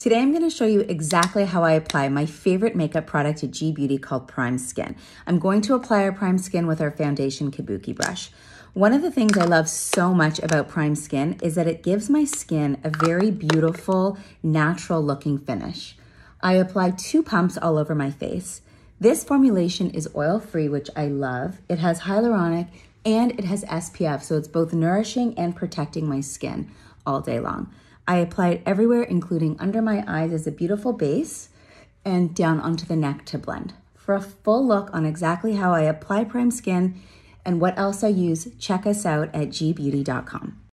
Today I'm going to show you exactly how I apply my favorite makeup product at G-Beauty called Prime Skin. I'm going to apply our Prime Skin with our foundation kabuki brush. One of the things I love so much about Prime Skin is that it gives my skin a very beautiful, natural looking finish. I apply two pumps all over my face. This formulation is oil-free, which I love. It has hyaluronic and it has SPF, so it's both nourishing and protecting my skin all day long. I apply it everywhere, including under my eyes as a beautiful base and down onto the neck to blend. For a full look on exactly how I apply Prime Skin and what else I use, check us out at gbeauty.com.